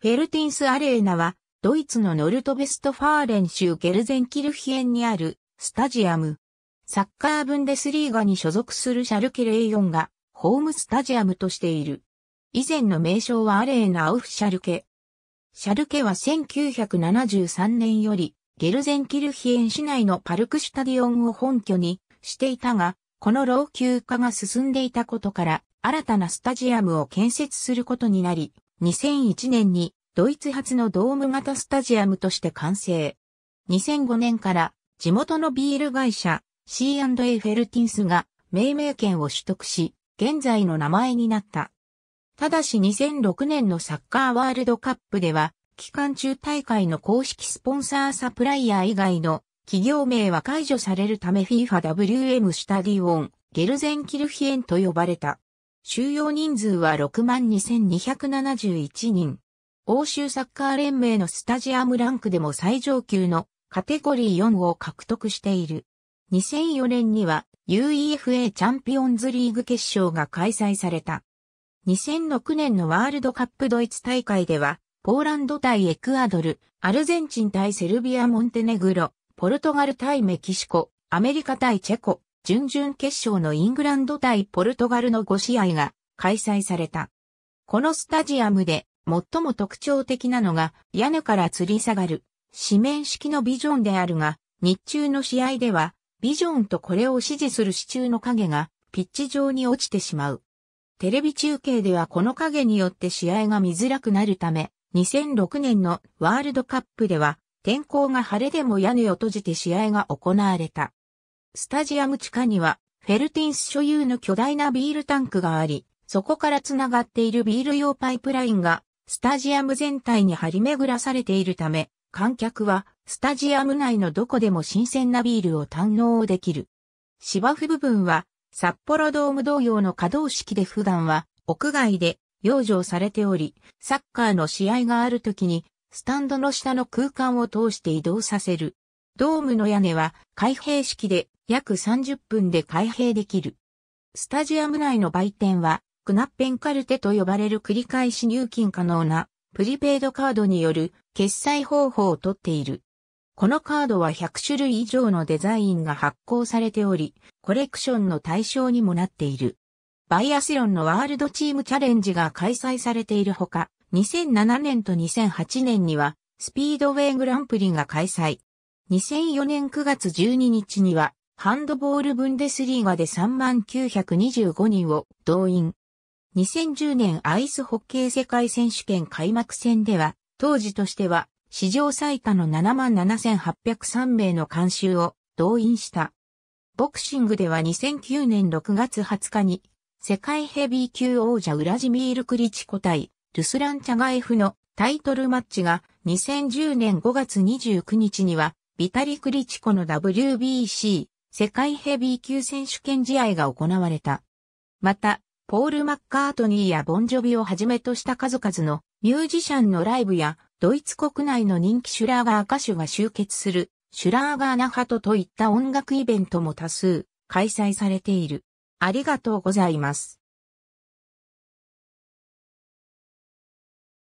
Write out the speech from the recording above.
フェルティンスアレーナは、ドイツのノルトベストファーレン州ゲルゼンキルヒエンにあるスタジアム。サッカーブンデスリーガに所属するシャルケ04がホームスタジアムとしている。以前の名称はアレーナ・アウフ・シャルケ。シャルケは1973年よりゲルゼンキルヒエン市内のパルクシュタディオンを本拠にしていたが、この老朽化が進んでいたことから新たなスタジアムを建設することになり、2001年にドイツ初のドーム型スタジアムとして完成。2005年から地元のビール会社 C&A フェルティンスが命名権を取得し、現在の名前になった。ただし2006年のサッカーワールドカップでは、期間中大会の公式スポンサーサプライヤー以外の企業名は解除されるため FIFA WM スタディオン、ゲルゼンキルヒエンと呼ばれた。収容人数は62,271人。欧州サッカー連盟のスタジアムランクでも最上級のカテゴリー4を獲得している。2004年には UEFA チャンピオンズリーグ決勝が開催された。2006年のワールドカップドイツ大会では、ポーランド対エクアドル、アルゼンチン対セルビア・モンテネグロ、ポルトガル対メキシコ、アメリカ対チェコ、準々決勝のイングランド対ポルトガルの5試合が開催された。このスタジアムで最も特徴的なのが屋根から吊り下がる四面式のビジョンであるが、日中の試合ではビジョンとこれを支持する支柱の影がピッチ上に落ちてしまう。テレビ中継ではこの影によって試合が見づらくなるため、2006年のワールドカップでは天候が晴れでも屋根を閉じて試合が行われた。スタジアム地下には、フェルティンス所有の巨大なビールタンクがあり、そこから繋がっているビール用パイプラインが、スタジアム全体に張り巡らされているため、観客は、スタジアム内のどこでも新鮮なビールを堪能できる。芝生部分は、札幌ドーム同様の可動式で普段は、屋外で、養生されており、サッカーの試合がある時に、スタンドの下の空間を通して移動させる。ドームの屋根は開閉式で約30分で開閉できる。スタジアム内の売店は、クナッペンカルテと呼ばれる繰り返し入金可能なプリペイドカードによる決済方法をとっている。このカードは100種類以上のデザインが発行されており、コレクションの対象にもなっている。バイアスロンのワールドチームチャレンジが開催されているほか、2007年と2008年には、スピードウェイグランプリが開催。2004年9月12日には、ハンドボールブンデスリーガで39,925人を動員。2010年アイスホッケー世界選手権開幕戦では、当時としては史上最多の77,803名の監修を動員した。ボクシングでは2009年6月20日に、世界ヘビー級王者ウラジミール・クリチコ対、ルスラン・チャガエフのタイトルマッチが2010年5月29日には、ビタリ・クリチコの WBC 世界ヘビー級選手権試合が行われた。また、ポール・マッカートニーやボンジョビをはじめとした数々のミュージシャンのライブや、ドイツ国内の人気シュラーガー歌手が集結する、シュラーガーナハトといった音楽イベントも多数開催されている。ありがとうございます。